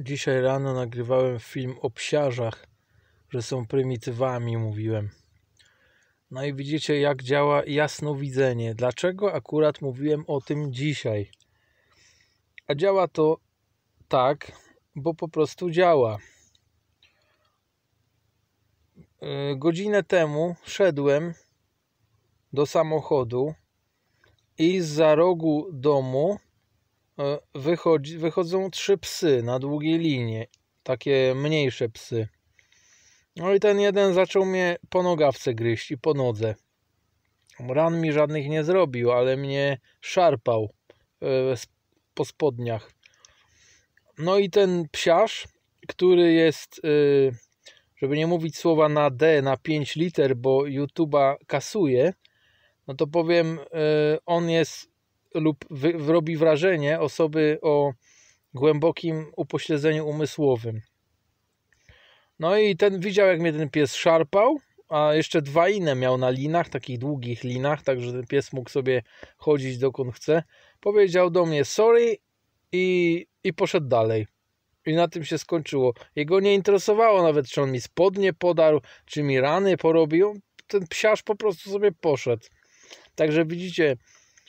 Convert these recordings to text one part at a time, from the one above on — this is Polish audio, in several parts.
Dzisiaj rano nagrywałem film o psiarzach, że są prymitywami, mówiłem. No i widzicie, jak działa jasnowidzenie. Dlaczego akurat mówiłem o tym dzisiaj? A działa to tak, bo po prostu działa. E, godzinę temu szedłem do samochodu i z za rogu domu E, wychodzi, wychodzą trzy psy na długiej linie, takie mniejsze psy. No i ten jeden zaczął mnie po nogawce gryźć i po nodze. Ran mi żadnych nie zrobił, ale mnie szarpał e, po spodniach. No i ten psiarz, który jest, e, żeby nie mówić słowa na D, na 5 liter, bo YouTube'a kasuje, no to powiem, on jest lub robi wrażenie osoby o głębokim upośledzeniu umysłowym. No i ten widział, jak mnie ten pies szarpał, a jeszcze dwa inne miał na linach, takich długich linach, także ten pies mógł sobie chodzić dokąd chce. Powiedział do mnie sorry i, i poszedł dalej. I na tym się skończyło. Jego nie interesowało nawet, czy on mi spodnie podarł, czy mi rany porobił. Ten psiarz po prostu sobie poszedł. Także widzicie,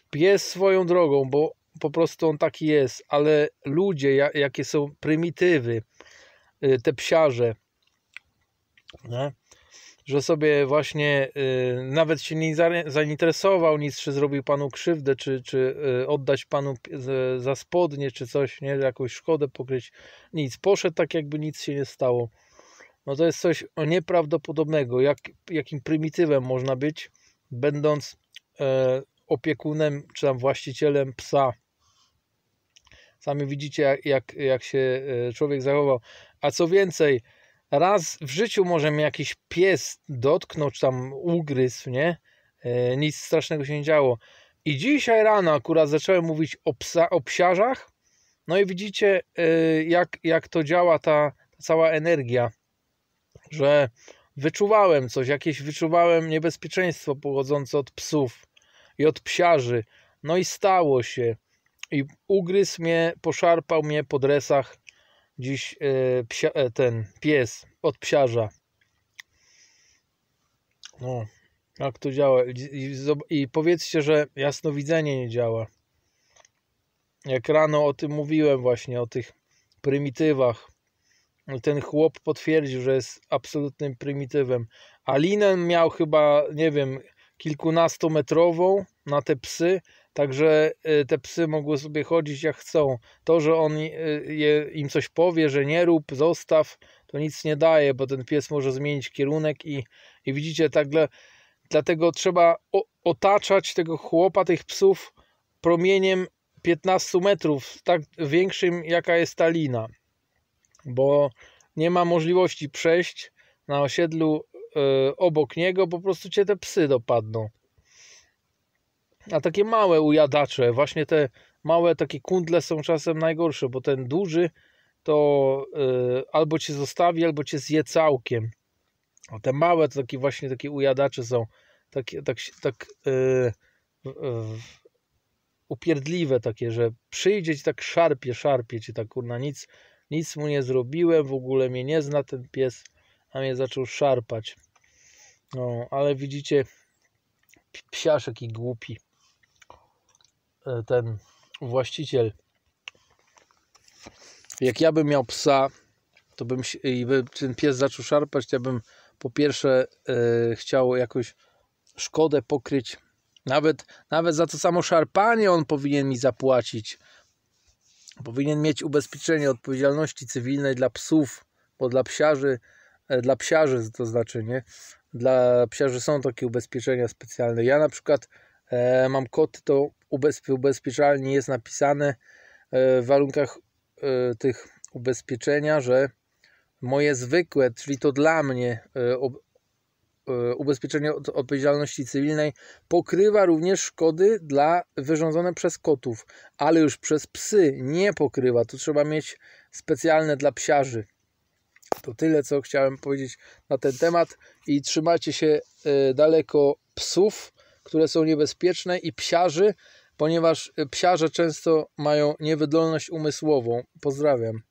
Pies swoją drogą, bo po prostu on taki jest, ale ludzie, jakie są prymitywy, y, te psiarze, nie? że sobie właśnie y, nawet się nie zainteresował, nic, czy zrobił panu krzywdę, czy, czy y, oddać panu za spodnie, czy coś, nie, jakąś szkodę pokryć, nic, poszedł tak, jakby nic się nie stało. No to jest coś nieprawdopodobnego, jak, jakim prymitywem można być, będąc y, opiekunem czy tam właścicielem psa. Sami widzicie, jak, jak, jak się e, człowiek zachował. A co więcej, raz w życiu może mnie jakiś pies dotknął, czy tam ugryzł, nie? E, nic strasznego się nie działo. I dzisiaj rano akurat zacząłem mówić o, psa, o psiarzach. No i widzicie, e, jak, jak to działa ta, ta cała energia, że wyczuwałem coś, jakieś wyczuwałem niebezpieczeństwo pochodzące od psów i od psiarzy. No i stało się. I ugryzł mnie, poszarpał mnie po dresach dziś e, psia, e, ten pies od psiarza. No, jak to działa. I, I, powiedzcie, że jasnowidzenie nie działa. Jak rano o tym mówiłem właśnie, o tych prymitywach. Ten chłop potwierdził, że jest absolutnym prymitywem. A Linen miał chyba, nie wiem, kilkunastometrową na te psy, także y, te psy mogły sobie chodzić jak chcą. To, że on y, je, im coś powie, że nie rób, zostaw, to nic nie daje, bo ten pies może zmienić kierunek i, i widzicie, tak dla, dlatego trzeba o, otaczać tego chłopa, tych psów promieniem 15 metrów, tak większym jaka jest ta lina, bo nie ma możliwości przejść na osiedlu E, obok niego, po prostu cię te psy dopadną. A takie małe ujadacze, właśnie te małe takie kundle są czasem najgorsze, bo ten duży to e, albo cię zostawi, albo cię zje całkiem. A te małe to takie właśnie takie ujadacze są takie, tak, tak yy, upierdliwe takie, że przyjdzie ci tak szarpie, szarpie cię tak kurna, nic, nic mu nie zrobiłem, w ogóle mnie nie zna ten pies a mnie zaczął szarpać. No, ale widzicie, psiaszek i głupi e, ten właściciel. Jak ja bym miał psa, to bym i by ten pies zaczął szarpać, to ja bym po pierwsze e, chciał jakoś szkodę pokryć. Nawet, nawet za to samo szarpanie on powinien mi zapłacić. Powinien mieć ubezpieczenie odpowiedzialności cywilnej dla psów, bo dla psiarzy E, dla psiarzy, to znaczy, nie? Dla psiarzy są takie ubezpieczenia specjalne. Ja na przykład e, mam koty, to ubezpie, ubezpieczalnie jest napisane e, w warunkach e, tych ubezpieczenia, że moje zwykłe, czyli to dla mnie ubezpieczenie od odpowiedzialności cywilnej pokrywa również szkody dla wyrządzone przez kotów, ale już przez psy nie pokrywa. Tu trzeba mieć specjalne dla psiarzy. To tyle, co chciałem powiedzieć na ten temat. I trzymajcie się e, daleko psów, które są niebezpieczne, i psiarzy, ponieważ e, psiarze często mają niewydolność umysłową. Pozdrawiam.